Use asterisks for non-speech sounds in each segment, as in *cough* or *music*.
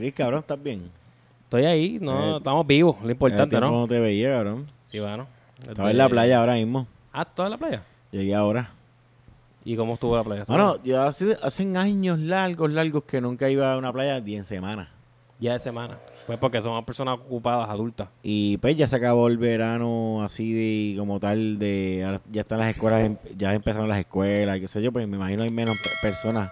Cris, cabrón, ¿estás bien? Estoy ahí, no, eh, estamos vivos, lo eh, importante, ¿no? ¿Cómo te veía, cabrón. Sí, bueno. Estaba en la este, playa ahora mismo. Ah, toda la playa? Llegué ahora. ¿Y cómo estuvo la playa? Bueno, yo hace, hacen años largos, largos que nunca iba a una playa ni en semana. Ya de semana. Pues porque somos personas ocupadas, adultas. Y pues ya se acabó el verano así de como tal de ya están las escuelas ya empezaron las escuelas, qué sé yo, pues me imagino hay menos personas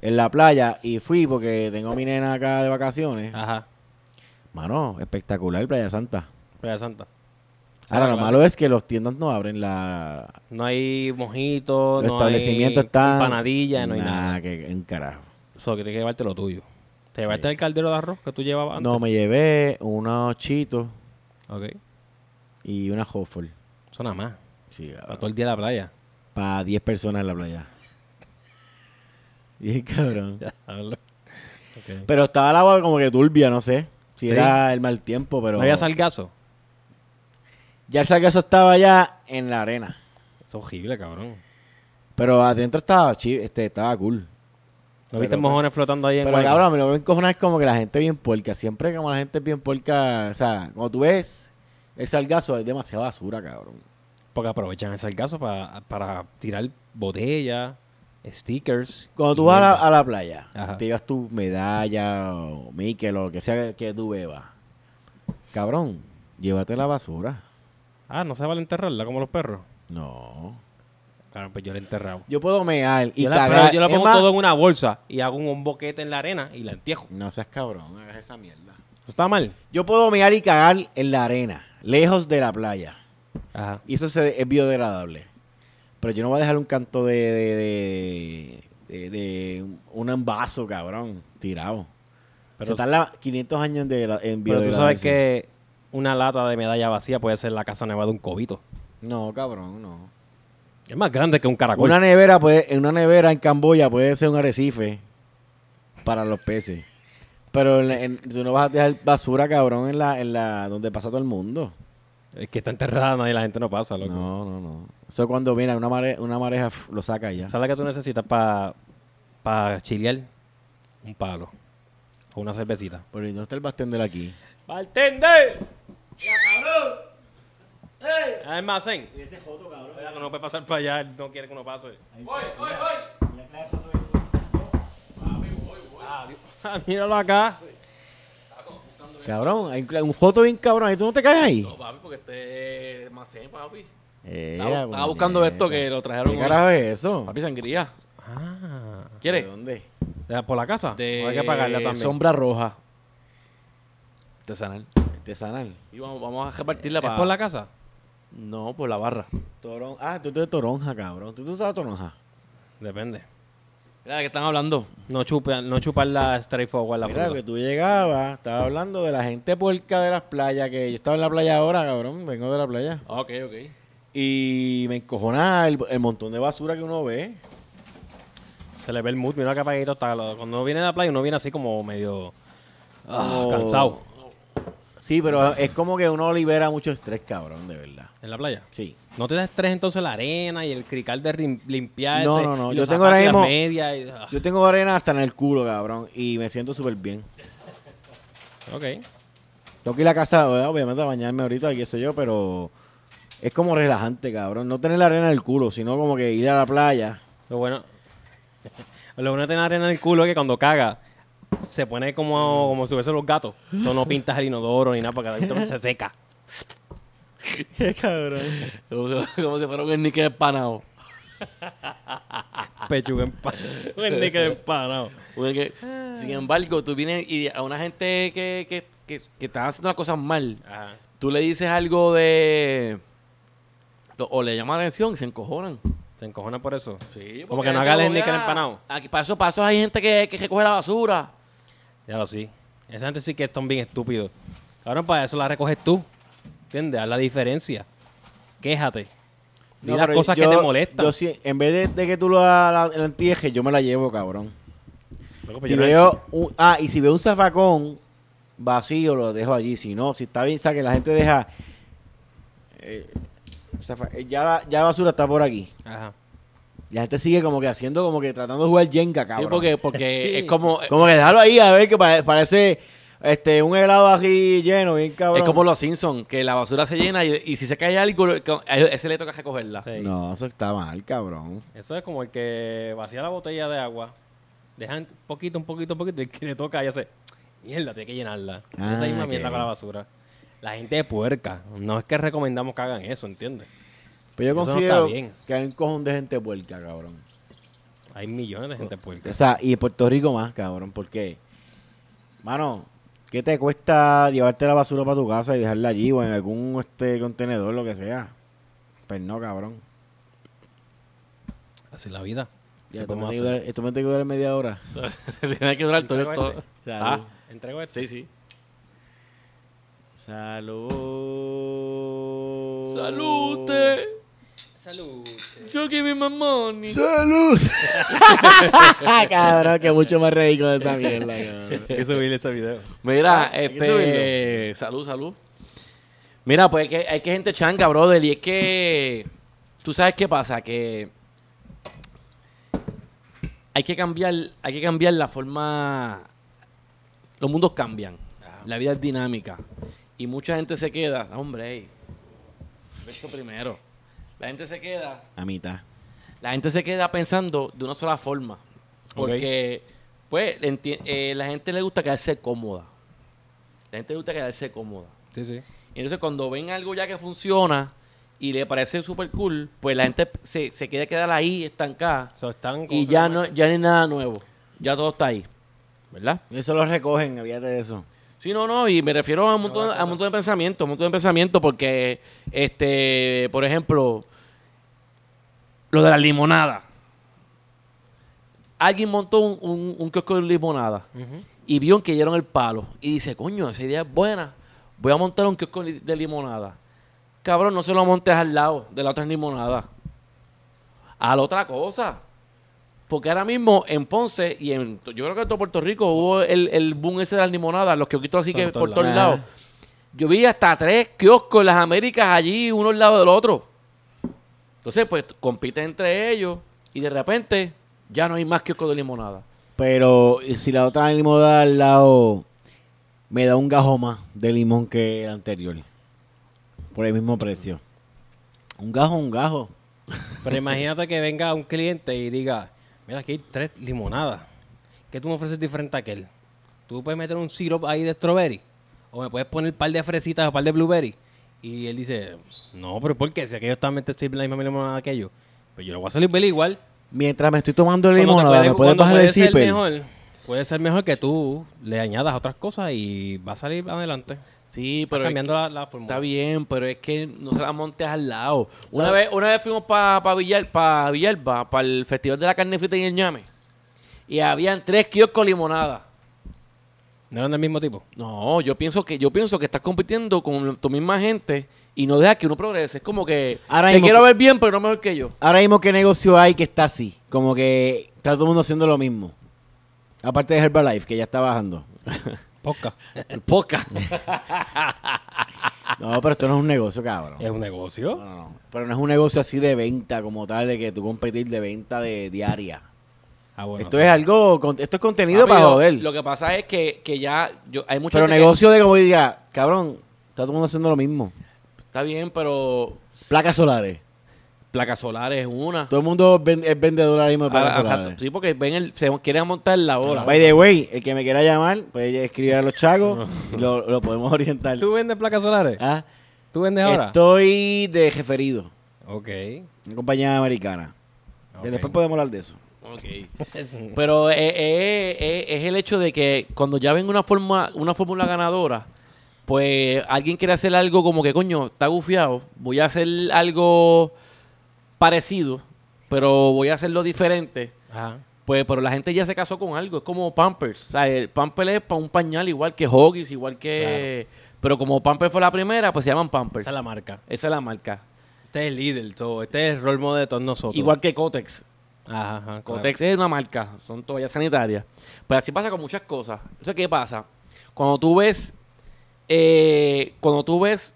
en la playa y fui porque tengo mi nena acá de vacaciones. Ajá. Mano, espectacular Playa Santa. Playa Santa. Ahora, lo malo es que los tiendas no abren la... No hay mojitos, no establecimiento está... no hay nada. que en carajo. Solo que tienes que llevarte lo tuyo. ¿Te llevaste el caldero de arroz que tú llevabas No, me llevé unos chitos. Ok. Y una hoffel Eso nada más. Sí, Para todo el día en la playa. Para 10 personas en la playa y *laughs* cabrón. Pero estaba el agua como que turbia, no sé. Si era el mal tiempo, pero. había salgazo? Ya el salgazo estaba ya en la arena. Es horrible, cabrón. Pero adentro estaba este, estaba cool. ¿No viste mojones flotando ahí en Pero cabrón, me lo ven cojones es como que la gente es bien puerca. Siempre como la gente es bien puerca. O sea, como tú ves el salgazo es demasiada basura, cabrón. Porque aprovechan el salgazo para, para tirar botellas stickers. Cuando tú vas a la, playa, te llevas tu medalla o Mikel o lo que sea que tú bebas. Cabrón, llévate la basura. Ah, no se a enterrarla como los perros. No. cabrón, pues yo la he enterrado. Yo puedo mear y cagar. La, yo la pongo todo en una bolsa y hago un, boquete en la arena y la entierro. No seas cabrón, hagas esa mierda. está mal? Yo puedo mear y cagar en la arena, lejos de la playa. Ajá. Y eso es biodegradable. Pero yo no voy a dejar un canto de, de, de, un envaso, cabrón, tirado. Pero, están 500 años de envío Pero tú sabes que una lata de medalla vacía puede ser la casa nevada de un cobito. No, cabrón, no. Es más grande que un caracol. Una nevera, una nevera en Camboya puede ser un arrecife para los peces. Pero tú no vas a dejar basura, cabrón, en la, en la donde pasa todo el mundo. Es que está enterrada nadie, la gente no pasa, loco. No, no, no. Eso cuando viene una, una mareja, lo saca ya. ¿Sabes lo que tú necesitas para pa chilear? Un palo. O una cervecita. Pero ¿y no está el bartender aquí? ¡Bartender! ¡Ya, cabrón! ¡Ey! Almacén. Ah, y ese joto, cabrón. Mira, que no puede pasar para allá, no quiere que uno pase. voy, mira, voy, voy, voy, voy. míralo acá. Cabrón, hay un joto bien cabrón, y tú no te caes ahí. No, papi, porque este es papi. Eh, estaba, pues, buscando esto que lo trajeron. ¿Qué carajo eso? Papi, sangría. Ah. ¿Quieres? ¿De dónde? ¿De, ¿Por la casa? De... Pues hay que pagarla también. Sombra roja. Artesanal. Artesanal. Y vamos, vamos a repartirla ¿Es por la casa? No, por la barra. Ah, tú, estás eres toronja, cabrón. ¿Tú, tú estás toronja? Depende qué están hablando? No chupar, no chupar la straightforward, la Mira, que tú llegabas, estaba hablando de la gente porca de las playas, que yo estaba en la playa ahora, cabrón, vengo de la playa. Ok, ok. Y me encojonaba el, montón de basura que uno ve. Se le ve el mood, mira que apagadito Cuando uno viene de la playa, uno viene así como medio ah, cansado. Sí, pero es como que uno libera mucho estrés, cabrón, de verdad. ¿En la playa? Sí. ¿No te da estrés entonces la arena y el crical de limpiar No, no, no. Yo tengo ah. Yo tengo arena hasta en el culo, cabrón. Y me siento súper bien. Ok. Tengo que ir a la casa, obviamente, a bañarme ahorita, qué sé yo, pero... Es como relajante, cabrón. No tener la arena en el culo, sino como que ir a la playa. Lo bueno... *laughs* Lo bueno de tener arena en el culo es que cuando caga se pone como, como si hubiesen los gatos. Eso no pintas el inodoro ni nada para que se seca. *laughs* Qué cabrón. Como si, fuera un nickel empanado. Pechuga empanado. Un nickel empanado. Sin embargo, tú vienes y a una gente que, que, que, que está haciendo las cosas mal, tú le dices algo de. O le llama la atención y se encojonan. ¿Se encojonan por eso? Sí. Como que no haga el de empanado. Aquí, esos pasos hay gente que, que recoge la basura. Ya lo sí. Esa gente sí que están bien estúpidos. Cabrón, para eso la recoges tú. ¿Entiendes? Haz la diferencia. Quéjate. Di las cosas que te molestan. en vez de, que tú la, la, yo me la llevo, cabrón. Pues ah, y si veo un zafacón vacío, lo dejo allí. Si no, si está bien, que la gente deja. Eh, eh, ya, ya la basura está por aquí. Ajá. La gente sigue como que haciendo, como que tratando de jugar Jenga, cabrón. Sí, porque, porque *laughs* es como. Eh, como que déjalo ahí, a ver, que parece este, un helado así lleno, bien cabrón. Es como los Simpsons, que la basura se llena y, si se cae algo, ese le toca recogerla. No, eso está mal, cabrón. Eso es como el que vacía la botella de agua, dejan poquito, un poquito, un poquito, y el que le toca ya sé Mierda, tiene que llenarla. esa ah, misma mierda con la basura. La gente de puerca. No es que recomendamos que hagan eso, ¿entiendes? Pero pues yo considero que hay un cojón de gente puerca, cabrón. Hay millones de gente puerca. O sea, y Puerto Rico más, cabrón, ¿Por qué? mano, ¿qué te cuesta llevarte la basura para tu casa y dejarla allí o en algún este contenedor, lo que sea? Pues no, cabrón. Así es la vida. esto, me tengo tiene que durar media hora. *laughs* tiene que durar todo esto. Ah, entrego esto. Sí, sí. Salud. Salute. Salud. Yo que mi mamón. ¡Salud! *laughs* cabrón, que mucho más rico de esa mierda, cabrón. Hay que ese video. Mira, este. Salud, salud. Mira, pues hay que, hay que gente changa, brother. Y es que. Tú sabes qué pasa, que. Hay que cambiar, hay que cambiar la forma. Los mundos cambian. La vida es dinámica. Y mucha gente se queda, hombre, esto primero. La gente se queda. A mitad. La gente se queda pensando de una sola forma. Porque, pues, eh, la gente le gusta quedarse cómoda. La gente le gusta quedarse cómoda. Sí, sí. Y entonces, cuando ven algo ya que funciona y le parece súper cool, pues la gente se, se quiere quedar ahí estancada. están y ya no, ya hay nada nuevo. Ya todo está ahí. ¿Verdad? eso lo recogen, olvídate de eso. Sí, no, no, y me refiero a un montón, de pensamientos, un montón de pensamientos, porque, este, por ejemplo, lo de la limonada. Alguien montó un, un, kiosco de limonada y vio que dieron el palo. Y dice, coño, esa idea es buena. Voy a montar un kiosco de limonada. Cabrón, no se lo montes al lado de la otra limonada. A la otra cosa. Porque ahora mismo en Ponce y en, yo creo que en todo Puerto Rico hubo el, boom ese de las limonadas, los kiosquitos así que por todos lados. Yo vi hasta tres kioscos en las Américas allí, uno al lado del otro. Entonces, pues compiten entre ellos y de repente ya no hay más kiosco de limonada. Pero eh, si la otra limonada al lado me da un gajo más de limón que el anterior, por el mismo precio. Un gajo, un gajo. Pero imagínate que venga un cliente y diga, mira, aquí hay tres limonadas. ¿Qué tú me ofreces diferente a aquel? ¿Tú puedes meter un syrup ahí de strawberry? ¿O me puedes poner un par de fresitas o un par de blueberry? Y él dice, no, pero ¿por qué? Si aquello también metido en la misma limonada que aquello. Pues yo lo voy a salir igual. Mientras me estoy tomando el limonada, puede, me puedes el Mejor, puede ser mejor que tú le añadas otras cosas y va a salir adelante. Sí, pero está cambiando la, Está bien, pero es que no se la montes al lado. Una vez, una vez fuimos para pa Villar, Villalba, para el Festival de la Carne Frita y el Ñame. Y habían tres kioscos limonadas. ¿No eran del mismo tipo? No, yo pienso que yo pienso que estás compitiendo con tu misma gente y no deja que uno progrese. Es como que te quiero ver bien, pero no mejor que yo. Ahora mismo, ¿qué negocio hay que está así? Como que está todo el mundo haciendo lo mismo. Aparte de Herbalife, que ya está bajando. *laughs* Poca. Poca. *laughs* no, pero esto no es un negocio, cabrón. ¿Es un negocio? No, no, Pero no es un negocio así de venta como tal, de que tú competir de venta de diaria. Ah, esto es algo, esto es contenido para joder. Lo que pasa es que, ya yo, hay mucho. Pero negocio de como diga, cabrón, está todo el mundo haciendo lo mismo. Está bien, pero. Placas solares. Placas solares una. Todo el mundo es vendedor ahora mismo de ah, placas Sí, porque se quieren montar la hora. By the way, el que me quiera llamar, puede escribir a los chagos *laughs* lo, lo, podemos orientar. ¿Tú vendes placas solares? ¿Ah? ¿Tú vendes ahora? Estoy de referido. Ok. Una compañía americana. después podemos hablar de eso. Okay. *laughs* Pero eh, eh, eh, es, el hecho de que cuando ya ven una forma, una fórmula ganadora, pues alguien quiere hacer algo como que, coño, está gufiado, voy a hacer algo parecido, pero voy a hacerlo diferente. Pues, pero la gente ya se casó con algo, es como Pampers. O sea, Pampers es para un pañal igual que Hoggies, igual que. Pero como Pampers fue la primera, pues se llaman Pampers. Esa es la marca. Esa es la marca. Este es el líder, todo. este es el rol modelo de todos nosotros. Igual que Cotex. Ajá, Cotex es una marca, son toallas sanitarias. Pero pues así pasa con muchas cosas. Entonces, ¿qué pasa? Cuando tú ves, eh, cuando tú ves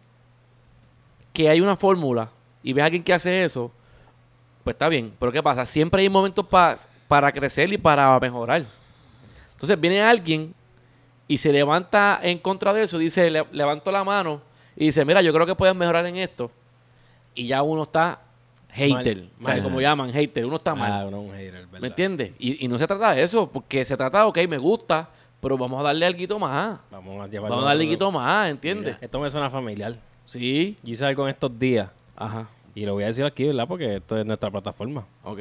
que hay una fórmula y ves a alguien que hace eso, pues está bien. Pero ¿qué pasa? Siempre hay momentos para crecer y para mejorar. Entonces viene alguien y se levanta en contra de eso, dice, le, levanto la mano y dice, mira, yo creo que puedes mejorar en esto. Y ya uno está hater, Como llaman, hater, uno está ah, mal. Ah, uno es un hater, ¿Me entiendes? Y, no se trata de eso, porque se trata, ok, me gusta, pero vamos a darle algo más. Vamos a darle algo más, ¿entiendes? esto me suena familiar. Sí. Yo hice algo en estos días. Ajá. Y lo voy a decir aquí, ¿verdad? Porque esto es nuestra plataforma. Ok.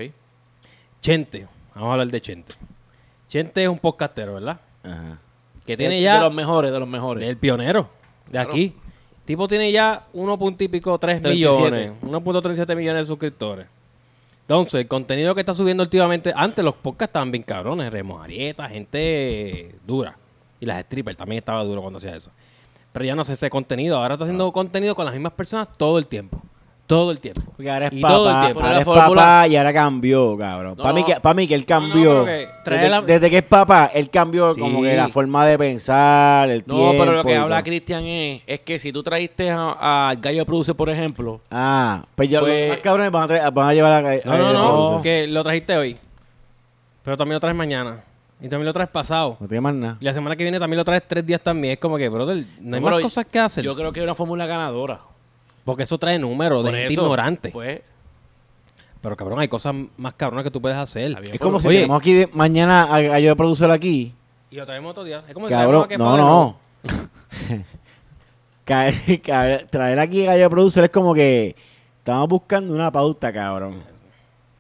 Chente. Vamos a hablar de Chente. Chente es un podcastero, ¿verdad? Ajá. Que tiene ya... De los mejores, de los mejores. El pionero de aquí. Tipo tiene ya 1.3 millones, 1.37 millones de suscriptores. Entonces, el contenido que está subiendo últimamente, antes los podcasts estaban bien cabrones, Remo Arieta, gente dura. Y las strippers también estaba duro cuando hacía eso. Pero ya no hace ese contenido, ahora está haciendo ah. contenido con las mismas personas todo el tiempo. Todo el tiempo. Porque ahora es papá, todo el tiempo. ahora es papá y ahora cambió, cabrón. para, mí, mí, que él cambió. desde, que es papá, él cambió como que la forma de pensar, el no, tiempo. No, pero lo que habla Cristian es, es que si tú trajiste a, Gallo Produce, por ejemplo. Ah, pues ya lo los pues cabrones van a, van a, llevar a Gallo No, no, no, que lo trajiste hoy. Pero también lo traes mañana. Y también lo traes pasado. No tiene más nada. Y la semana que viene también lo traes tres días también. Es como que, brother, no hay más cosas que hacer. Yo creo que es una fórmula ganadora. Porque eso trae números de gente ignorante. Pues, pero cabrón, hay cosas más cabronas que tú puedes hacer. Es como si tenemos aquí mañana a, Gallo de producir aquí. Y lo traemos otro día. cabrón, no, no. *laughs* traer aquí a Gallo de producir es como que estamos buscando una pauta, cabrón.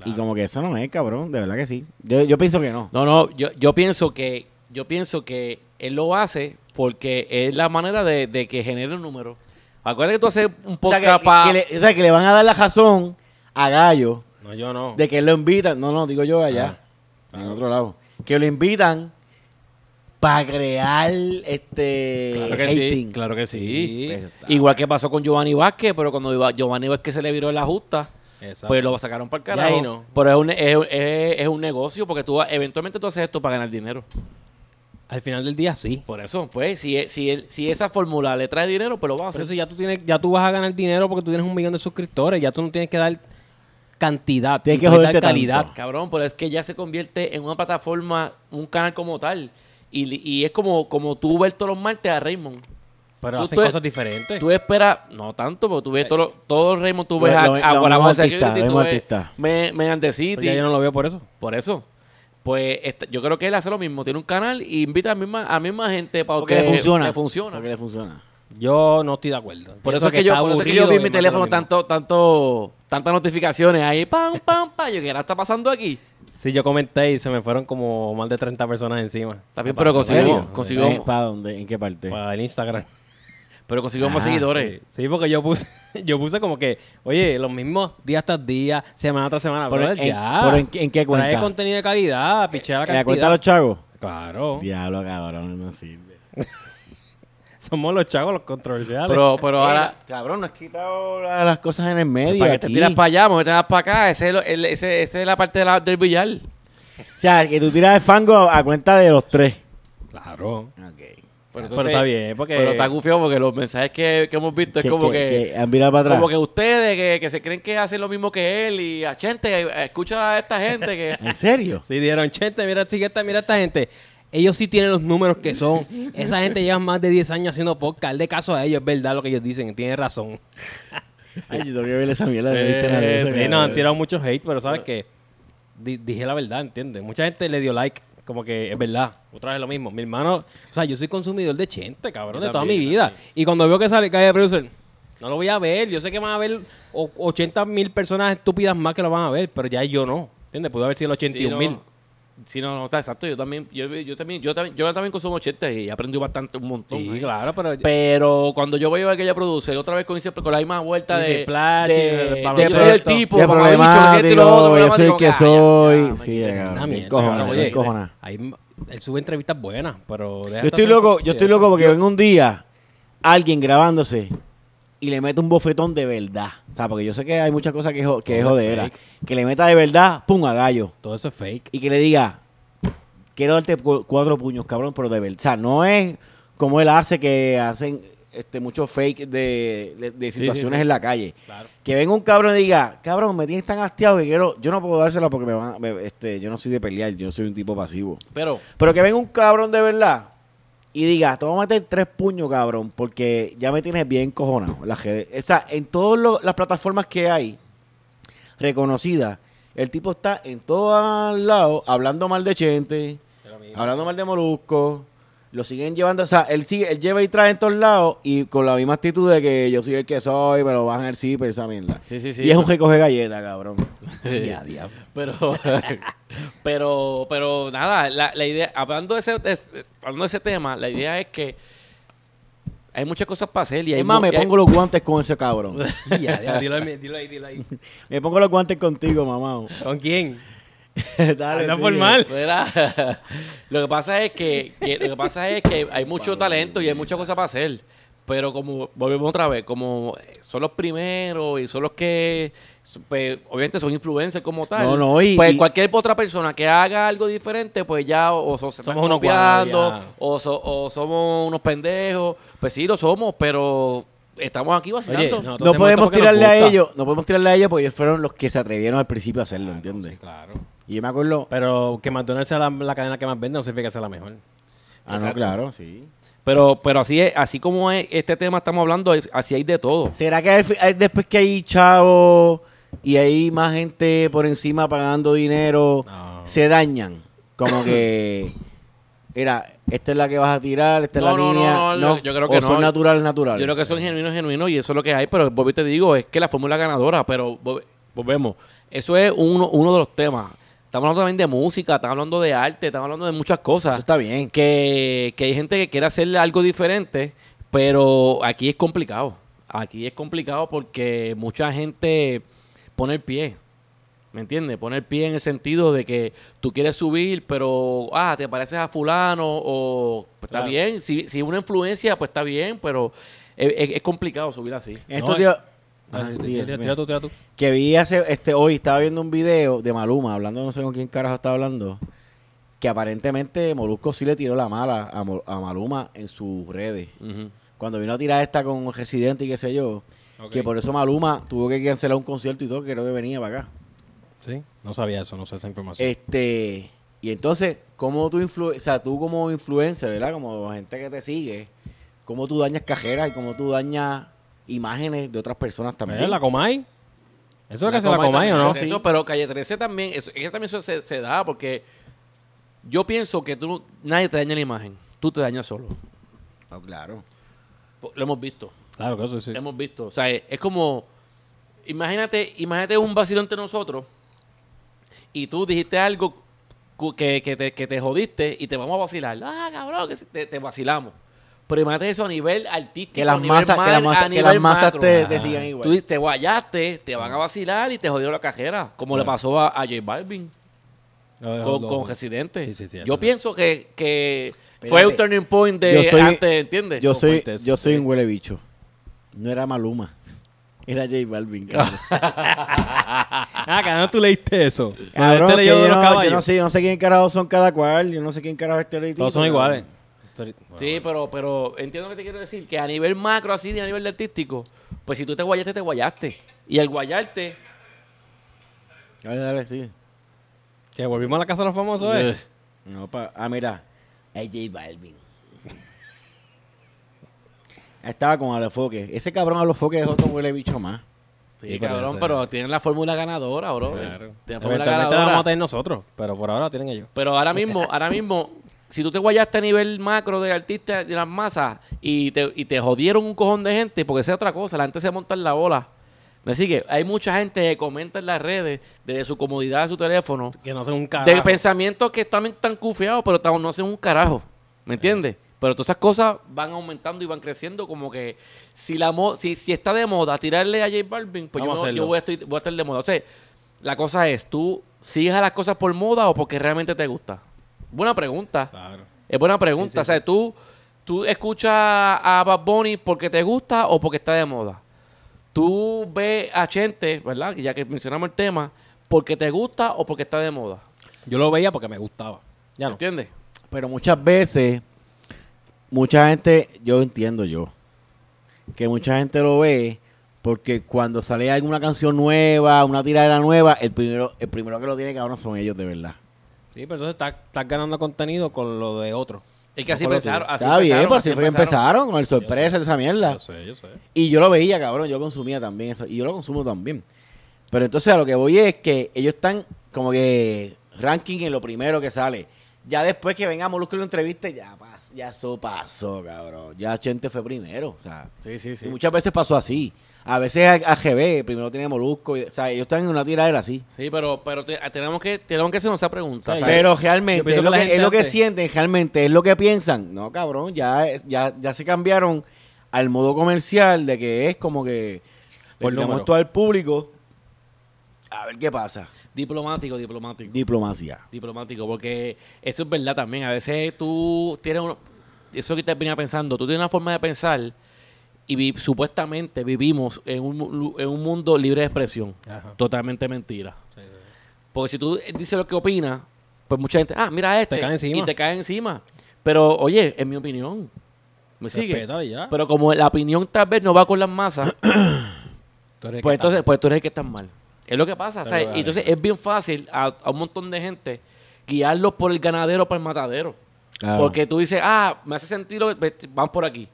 Y como que eso no es, cabrón. De verdad que sí. Yo, pienso que no. No, no. Yo, pienso que yo pienso que él lo hace porque es la manera de, de que genere el número. Acuérdate que tú haces un podcast o sea, le, o sea, que le van a dar la razón a Gallo. No, yo no. De que lo invitan. No, no, digo yo allá. Ah. en otro lado. Que lo invitan para crear este claro que Sí, claro que sí. Pues, Igual que pasó con Giovanni Vázquez, pero cuando Giovanni Vázquez se le viró la justa, pues lo sacaron para el carajo. Pero es un, es un negocio porque tú eventualmente tú haces esto para ganar dinero. Al final del día sí. Por eso, pues, si, si, si esa fórmula le trae dinero, pues lo vas a hacer. eso ya tú, tienes, ya tú vas a ganar dinero porque tú tienes un millón de suscriptores. Ya tú no tienes que dar cantidad, tienes que dar calidad. Cabrón, pero es que ya se convierte en una plataforma, un canal como tal. Y, y es como, como tú ver todos los martes a Raymond. Pero hacen cosas diferentes. Tú esperas, no tanto, porque tú ves eh, Todos todo Raymond, tú ves a, lo, lo artista, me, me City. yo no lo veo por eso. Por eso. Pues este, yo creo que él hace lo mismo, tiene un canal y invita a misma, a misma gente para que le funciona. Le funciona. Porque le funciona. Yo no estoy de acuerdo. Por eso, es que yo, que vi mi teléfono tanto, tanto, tantas notificaciones ahí, pam, pam, pam. Yo, ¿qué era está pasando aquí? Sí, yo comenté y se me fueron como más de 30 personas encima. pero consiguió ¿Para dónde? ¿En qué parte? Para el Instagram pero consiguió más ah, seguidores. Sí, porque yo puse, *laughs* yo puse como que, oye, los mismos días tras día, semana tras semana. Pero, en, ya. en, qué cuenta? Trae contenido de calidad, eh, pichea la ¿En la cuenta los chavos? Claro. Diablo, cabrón, no sirve. *laughs* Somos los chavos los controversiales. Pero, pero ahora. Cabrón, nos has quitado las cosas en el medio. Pues, ¿Para qué te tiras para allá? qué pues, te das para acá? Ese es el- ese- Esa es la parte del billar. *laughs* O sea, que tú tiras el fango a, a cuenta de los tres. Claro. Ok. Pero, está bien, porque... Pero está confiado porque los mensajes que, hemos visto es como que... Ah, para atrás. Como que ustedes que, se creen que hacen lo mismo que él y a ah, Chente, escucha a esta gente que... ¿En serio? Sí, dieron Chente, mira, sigue esta, mira esta gente. Ellos sí tienen los números que son. Esa gente lleva más de 10 años haciendo podcast. De caso a ellos, es verdad lo que ellos dicen. Tienen razón. Ay, yo tengo que ver esa mierda. Sí, sí, no, han tirado mucho hate, pero ¿sabes que Dije la verdad, ¿entiendes? Mucha gente le dio like como que es verdad. Otra vez lo mismo. Mi hermano, o sea, yo soy consumidor de Chente, cabrón, de toda mi vida. Y cuando veo que sale calle de producer, no lo voy a ver. Yo sé que van a ver 80 mil personas estúpidas más que lo van a ver, pero ya yo no. ¿Entiendes? Pudo haber sido 81 mil. Si no, no, está exacto. Yo también, yo, yo también, yo también, yo también consumo chetes y aprendí bastante un montón. Sí, claro, pero, pero cuando yo voy a ver que ella produce, otra vez con, con la misma vuelta de, de, de yo soy el tipo, de yo ah, soy el que soy. Sí, cojona, Ahí él sube entrevistas buenas, pero yo estoy loco, yo estoy loco porque vengo un día alguien grabándose y le mete un bofetón de verdad. O sea, porque yo sé que hay muchas cosas que, que es jodera. Que le meta de verdad, pum, a gallo. Todo eso es fake. Y que le diga, quiero darte cuatro puños, cabrón, pero de verdad. O sea, no es como él hace que hacen este mucho fake de, situaciones en la calle. Que venga un cabrón y diga, cabrón, me tienes tan hastiado que quiero, yo no puedo dársela porque me este, yo no soy de pelear, yo soy un tipo pasivo. Pero, pero que venga un cabrón de verdad y diga, te voy a meter tres puños, cabrón, porque ya me tienes bien cojonado. La o sea, en todas las plataformas que hay reconocidas, el tipo está en todos lados hablando mal de gente hablando mal de Molusco, lo siguen llevando, o sea, él sigue, él lleva y trae en todos lados y con la misma actitud de que yo soy el que soy, pero bajan el zipper, esa mierda. Sí, sí, sí. Y es un coge galleta, cabrón. *laughs* ya, diablo. Pero, *laughs* pero, pero nada, la, idea, hablando de, ese, hablando de ese tema, la idea es que hay muchas cosas para hacer. Y hay más, me pongo los guantes con ese cabrón. *laughs* ya, ya, dilo ahí, dilo ahí. me pongo los guantes contigo, mamá. ¿Con quién? *laughs* Dale, formal. *laughs* lo que pasa es que, lo que pasa es que hay mucho talento y hay muchas cosas para hacer. Pero como, volvemos otra vez, como son los primeros y son los que pues, obviamente son influencers como tal. pues cualquier otra persona que haga algo diferente, pues ya o, somos unos o, o somos unos pendejos. Pues sí, lo somos, pero estamos aquí vacilando. no podemos tirarle a ellos, no podemos tirarle a ellos porque ellos fueron los que se atrevieron al principio a hacerlo, ¿entiendes? claro. Y yo me acuerdo. Pero que mantenerse la, cadena que más vende no significa que sea la mejor. Ah, no, claro, sí. Pero, pero así así como este tema estamos hablando, así hay de todo. ¿Será que después que hay chavo y hay más gente por encima pagando dinero, se dañan? Como que *laughs* Mira, esta es la que vas a tirar, esta es la no, No, no, yo creo que o son naturales, naturales. Yo creo que son genuinos, genuinos y eso es lo que hay. Pero Bobby te digo, es que la fórmula ganadora, pero volvemos. Eso es uno, uno de los temas. Estamos hablando también de música, estamos hablando de arte, estamos hablando de muchas cosas. Eso está bien. Que, que hay gente que quiere hacer algo diferente, pero aquí es complicado. Aquí es complicado porque mucha gente pone el pie. ¿Me entiendes? Poner pie en el sentido de que tú quieres subir, pero, ah, te pareces a fulano o pues, está bien. Si, si una influencia, pues está bien, pero es, complicado subir así. Esto, Que vi hace, este, hoy estaba viendo un video de Maluma, hablando, no sé con quién carajo estaba hablando, que aparentemente Molusco sí le tiró la mala a, Maluma en sus redes. Cuando vino a tirar esta con Residente y qué sé yo, que por eso Maluma tuvo que cancelar un concierto y todo, que no venía para acá. Sí, no sabía eso, no sé esa información. Este, y entonces, ¿cómo tú influ o sea, tú como influencer, ¿verdad? Como gente que te sigue, ¿cómo tú dañas cajeras y cómo tú dañas imágenes de otras personas también? La Comay. Eso es lo que se la Comay, ¿o no? pero Calle 13 también, eso, también se, da porque yo pienso que tú, nadie te daña la imagen, tú te dañas solo. Oh, claro. Lo hemos visto. Claro que eso sí. Lo hemos visto. O sea, es, como, imagínate, imagínate un vacío entre nosotros y tú dijiste algo que, que, te, que, te, jodiste y te vamos a vacilar. Ah, cabrón, que te, vacilamos. Pero imagínate eso a nivel artístico. Que las masas, la te, te, igual. Tú te guayaste, te van a vacilar y te jodieron la cajera. Como le pasó a, J Balvin. con, Residente. yo pienso que, que fue un turning point de antes, ¿entiendes? Yo soy, yo soy un huele bicho. No era Maluma. Era J Balvin, Ah, *laughs* ah, cabrón, tú leíste eso. Este yo, no, yo, no, sé, yo no sé quién carajo son cada cual. Yo no sé quién carajo este leíste. Todos son iguales. sí, pero, pero entiendo que te quiero decir que a nivel macro, así, a nivel artístico, pues si tú te guayaste, te guayaste. Y el guayarte. Dale, dale, sigue. Que volvimos a la casa de los famosos, ¿eh? No, pa... Ah, mira. Es J Balvin. Estaba con Alofoque. Ese cabrón Alofoque es otro huele bicho más. Sí, cabrón, pero tienen la fórmula ganadora, bro. Claro. La vamos a tener nosotros, pero por ahora tienen ellos. Pero ahora mismo, *laughs* ahora mismo, si tú te guayaste a nivel macro de artista de las masas y te, y te jodieron un cojón de gente, porque sea otra cosa, la gente se monta en la bola. Me sigue, hay mucha gente que comenta en las redes desde su comodidad de su teléfono. Que no hacen un carajo. De pensamientos que están tan cufiados, pero no hacen un carajo. ¿Me entiendes? Pero todas esas cosas van aumentando y van creciendo. Como que si la si, si está de moda tirarle a J Balvin, pues yo, voy, a estar de moda. O sea, la cosa es, ¿tú sigues a las cosas por moda o porque realmente te gusta? Buena pregunta. Claro. Es buena pregunta. o sea, tú, tú escuchas a Bad Bunny porque te gusta o porque está de moda. Tú ves a gente, ¿verdad? Ya que mencionamos el tema, porque te gusta o porque está de moda. Yo lo veía porque me gustaba. Ya no. ¿Entiendes? Pero muchas veces mucha gente, yo entiendo yo, que mucha gente lo ve porque cuando sale alguna canción nueva, una tiradera nueva, el primero, el primero que lo tiene que son ellos de verdad. Sí, pero entonces estás está ganando contenido con lo de otro. Es que así empezaron Está bien, por así fue empezaron con el sorpresa, esa mierda. Yo sé, yo sé. Y yo lo veía, cabrón, yo consumía también eso. Y yo lo consumo también. Pero entonces a lo que voy es que ellos están como que ranking en lo primero que sale. Ya después que venga Molusco y lo entreviste, ya, pa, ya eso pasó, cabrón. Ya Chente fue primero. O sea, muchas veces pasó así. A veces a, GB, primero tenía Molusco. o sea, ellos están en una tiradera así. Sí, pero, pero tenemos que tenemos que hacernos esa pregunta. pero realmente, es lo, que, sienten, realmente, es lo que piensan. No, cabrón, ya, ya, se cambiaron al modo comercial de que es como que volvemos todo al público a ver qué pasa. Diplomático, diplomático. Diplomacia. Diplomático, porque eso es verdad también. A veces tú tienes. eso que te venía pensando, tú tienes una forma de pensar y supuestamente vivimos en un, en un, mundo libre de expresión. Totalmente mentira. Porque si tú dices lo que opinas, pues mucha gente, ah, mira este. cae Y te cae encima. Pero, oye, es mi opinión. ¿Me sigue? Pero como la opinión tal vez no va con las masas, *clears throat* pues, entonces, pues tú eres el que estás mal. Es lo que pasa. Entonces es bien fácil a, un montón de gente guiarlos por el ganadero para el matadero. Porque tú dices, ah, me hace sentido van por aquí.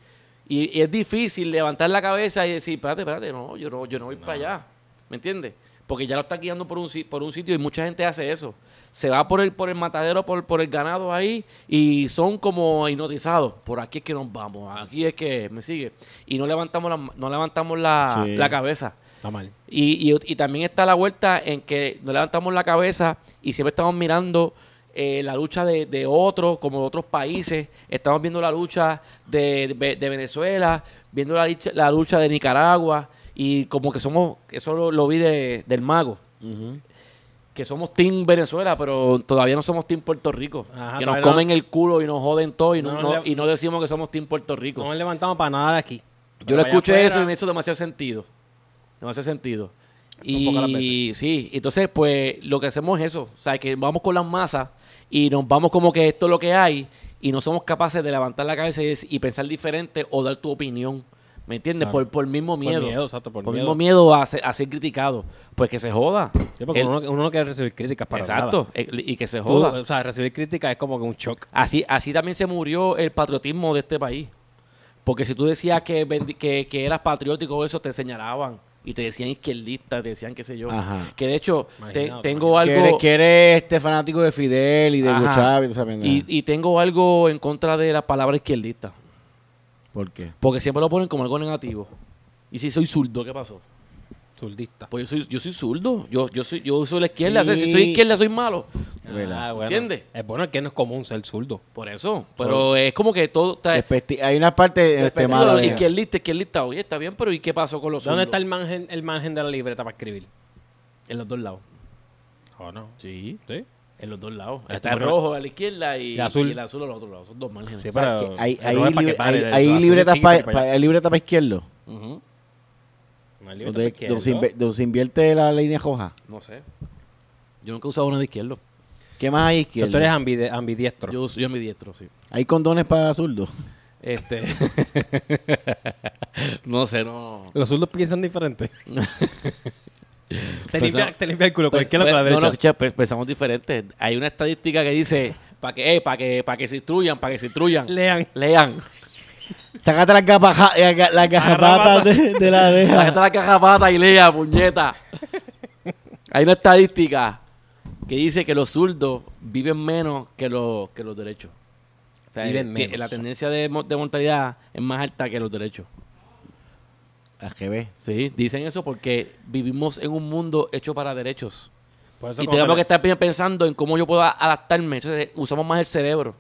Y, es difícil levantar la cabeza y decir, espérate, espérate, no, yo no, yo no voy para allá. ¿Me entiendes? Porque ya lo está guiando por un, por un sitio y mucha gente hace eso. Se va por el, por el matadero, por, por el ganado ahí y son como hipnotizados. Por aquí es que nos vamos, aquí es que me sigue. Y no levantamos no levantamos la, la cabeza. Y, también está la vuelta en que nos levantamos la cabeza y siempre estamos mirando eh, la lucha de, otros, como de otros países. Estamos viendo la lucha de, Venezuela, viendo la, la, lucha de Nicaragua y como que somos, eso lo, vi del mago. que somos Team Venezuela, pero todavía no somos Team Puerto Rico. que nos comen el culo y nos joden todo y no, y no decimos que somos Team Puerto Rico. No nos levantamos para nada de aquí. Yo lo escuché eso y me hizo demasiado sentido. No hace sentido. Y sí, entonces pues lo que hacemos es eso, o sea, que vamos con las masas y nos vamos como que esto es lo que hay y no somos capaces de levantar la cabeza y, pensar diferente o dar tu opinión. ¿Me entiendes? Por, el mismo miedo. Por miedo, por, mismo miedo a ser, criticado. Pues que se joda. porque uno, no quiere recibir críticas para nada. Exacto. Eh, y que se joda. o sea, recibir críticas es como que un shock. Así, así también se murió el patriotismo de este país. Porque si tú decías que, que, eras patriótico, eso te señalaban y te decían izquierdista, te decían qué sé yo. Que de hecho, tengo algo. Que eres, este fanático de Fidel y de Hugo Chávez, y, y, tengo algo en contra de la palabra izquierdista. ¿Por qué? Porque siempre lo ponen como algo negativo. Y si soy zurdo, ¿qué pasó? Zurdista. Pues yo soy, yo soy zurdo. Yo, yo, soy, yo uso la izquierda. Si soy izquierda, soy malo. Ah, ¿Entiendes? Es bueno que no es común ser zurdo. Por eso. Pero es como que todo. Está... hay una parte malo. Izquierdista, izquierdista. está bien, pero ¿y qué pasó con los ¿Dónde ¿Dónde está el margen, el margen de la libreta para escribir? En los dos lados. ¿O ah, no. Sí. Sí. En los dos lados. Este está, el rojo a la izquierda y, el azul a los lado. lados. Son dos márgenes. hay, hay, libretas para, libreta para, izquierdo. ¿Dónde pues, donde, se invierte, la línea roja? No sé. Yo nunca he usado una de izquierdo. ¿Qué más hay izquierdo? tú eres ambidiestro. Yo soy ambidiestro, sí. ¿Hay condones para zurdos? Este. *laughs* no sé, no. Los zurdos piensan diferente. *laughs* Pues, te, limpia, pues, te, culo, cualquiera la derecha. No, no, pensamos diferente. Hay una estadística que dice: para que, eh, que, para que se instruyan, para que se instruyan. Lean. Lean. Sácate la cajapata eh, de, la abeja. Sácate las y lea, puñeta. Hay una estadística que dice que los zurdos viven menos que los, que los derechos. la tendencia de, mortalidad es más alta que los derechos. Es que ve. Sí, dicen eso porque vivimos en un mundo hecho para derechos. y tenemos que estar pensando en cómo yo puedo adaptarme. Entonces, usamos más el cerebro.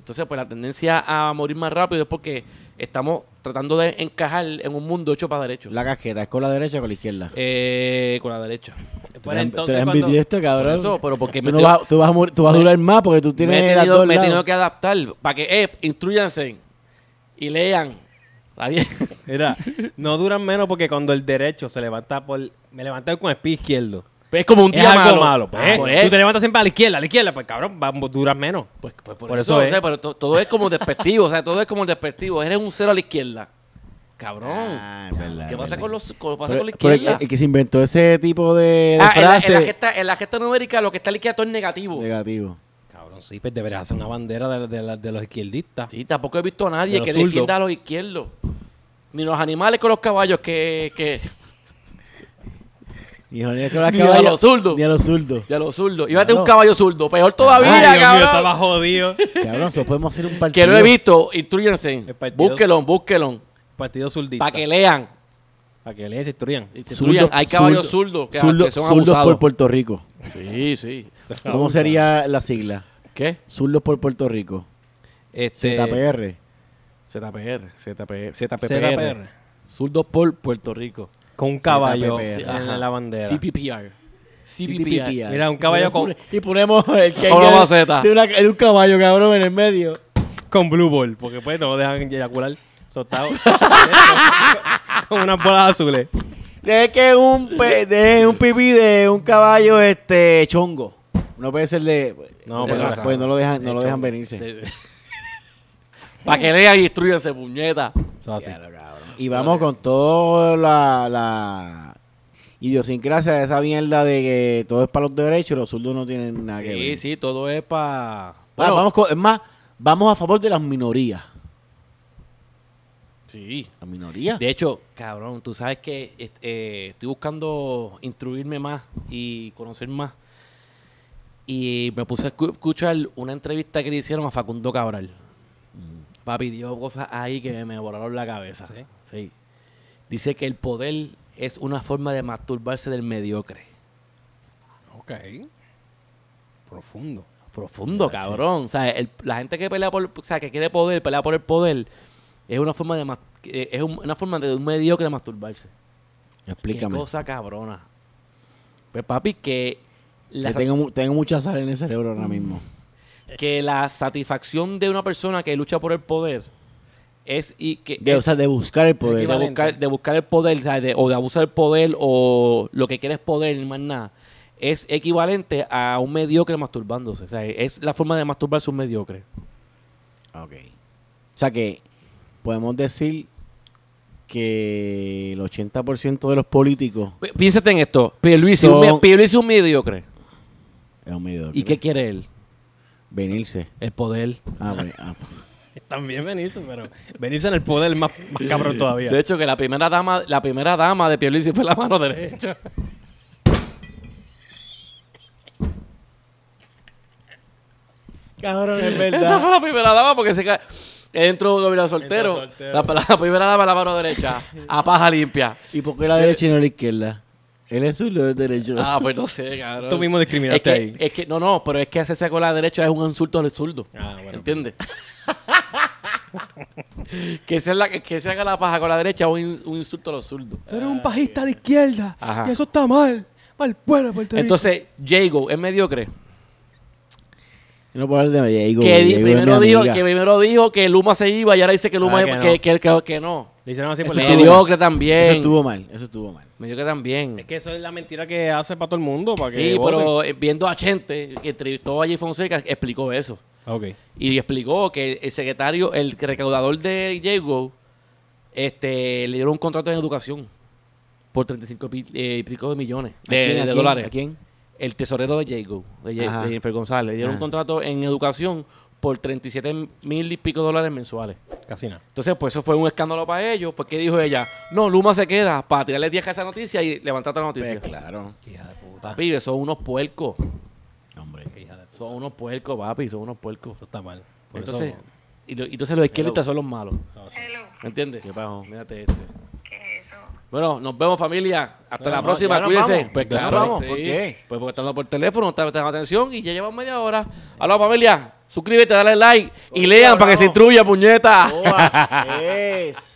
Entonces, pues la tendencia a morir más rápido es porque estamos tratando de encajar en un mundo hecho para derecho. La cajeta ¿es con la derecha o con la izquierda? Eh, con la derecha. Pues, entonces, cuando cabrón. tú, vas, a durar más porque tú tienes me he me he tenido que adaptar para que, eh, instruyanse y lean. Está bien. Mira, no duran menos porque cuando el derecho se levanta por. Me levanté con el pie izquierdo es como un día malo. Pues, ah, ¿eh? tú te levantas siempre a la izquierda, a la izquierda, pues cabrón, va, duras menos. Pues, pues por, eso, pero todo es como despectivo, o sea, todo es como el despectivo. Eres un cero a la izquierda. Cabrón. Ah, verdad, ¿Qué pasa, Con, los, con, pasa con la izquierda? Es que se inventó ese tipo de, ah, frase. En la, gesta, numérica lo que está a la izquierda todo es negativo. Negativo. Cabrón, sí, pues deberías hacer una bandera de, los izquierdistas. Sí, tampoco he visto a nadie que defienda a los izquierdos. Ni los animales con los caballos que ni, a los zurdos. Ni a los zurdos. Ni a los zurdos. y a un caballo zurdo. Peor todavía, cabrón. estaba jodido. *laughs* Cabrón, nosotros podemos hacer un partido. Que lo he visto. Instruyanse. Búsquelo, búsquelo. Partido zurdista. Para que lean. Para que lean, se instruyan. Hay caballos zurdos que, que, son zurdos por Puerto Rico. Sí, sí. ¿Cómo sería la sigla? ¿Qué? Zurdos por Puerto Rico. Este- ZPR. ZPR. ZPR. ZPR. ZPR. por Puerto Rico con un caballo en la bandera. CPPR. CPPR. Mira, un caballo con. Y ponemos el que Con de, un caballo, cabrón, en el medio. Con Blue Ball, porque pues no lo dejan eyacular. Soltado. *laughs* con unas bolas azules. De que un, de un pipí de un caballo este chongo. No puede ser de. No, pues, pues no lo dejan, no lo dejan venirse. *laughs* Para que lea y ese puñeta. Y vamos con toda la, idiosincrasia de esa mierda de que todo es para los derechos y los zurdos no tienen nada que ver. Sí, sí, todo es para... Bueno, vamos es más, vamos a favor de las minorías. Sí. Las minorías. De hecho, cabrón, tú sabes que eh, estoy buscando instruirme más y conocer más. Y me puse a escuchar una entrevista que le hicieron a Facundo Cabral. Mm. Papi dio cosas ahí que me volaron la cabeza. ¿Sí? Sí. Dice que el poder es una forma de masturbarse del mediocre. Ok. Profundo. Profundo, cabrón. O sea, la gente que pelea por, o sea, que quiere poder, pelea por el poder, es una forma de eh, es una forma de un mediocre masturbarse. Explícame. Qué cosa cabrona. Pues papi, que... La tengo, tengo mucha sal en el cerebro ahora mismo. Que la satisfacción de una persona que lucha por el poder es y que de, o sea de buscar el poder de buscar, de buscar el poder o, de, abusar del poder o lo que quieres poder más nada es equivalente a un mediocre masturbándose es la forma de masturbarse un mediocre ok o sea que podemos decir que el 80% de los políticos piénsate en esto Pierluisi son... un, un mediocre es un mediocre y qué quiere él venirse el poder ah, bueno, ah, pues. También venís pero venís en el poder más, cabrón todavía. De hecho, que la primera dama, la primera dama de Pierluisi fue la mano derecha. Cabrón, es verdad. Esa fue la primera dama porque se cae. Entró un gobierno soltero. La, primera dama la mano derecha. A paja limpia. ¿Y por qué la derecha y no la izquierda? Él es zurdo de derecho. Ah, pues no sé, cabrón. Tú mismo discriminaste ahí. Es que, no, no, pero es que hacerse con la derecha es un insulto al zurdo. Ah, bueno. Pues. ¿Entiendes? *laughs* que, se la, que se haga la paja con la derecha es un, insulto a los zurdos. Tú eres un pajista de izquierda. Y eso está mal. Mal pueblo, Entonces, Jago, ¿es mediocre? No puedo hablar de Jago. Que, primero dijo, que Luma se iba y ahora dice que Luma ah, que, no. Que, que, no. Le hicieron así por Mediocre también. Eso estuvo mal, eso estuvo mal. Me dijo que también. Es que eso es la mentira que hace para todo el mundo. Para que sí, pero eh, viendo a gente que entrevistó a Fonseca, explicó eso. Okay. Y explicó que el secretario, el recaudador de Jago, este, le dieron un contrato en educación por 35 eh, y pico de millones de, dólares. ¿A quién? El tesorero de Jago, de, de Jennifer González. Le dieron un contrato en educación por 37 mil y pico dólares mensuales. Casi nada. Entonces, pues eso fue un escándalo para ellos, porque dijo ella, no, Luma se queda para tirarle 10 a esa noticia y levantar otra noticia. Pues, claro. Hija de puta. Pibes, son unos puercos. Hombre, qué hija de puta. Son unos puercos, papi, son unos puercos. Eso está mal. entonces, y, entonces los izquierdistas son los malos. ¿Me entiendes? Mírate este. Bueno, nos vemos familia. Hasta la próxima, cuídense. Pues claro. Vamos. ¿Por qué? Pues porque estamos por teléfono, están prestando atención y ya llevamos media hora. Hola familia, suscríbete, dale like y lean para que se instruya, puñeta. es.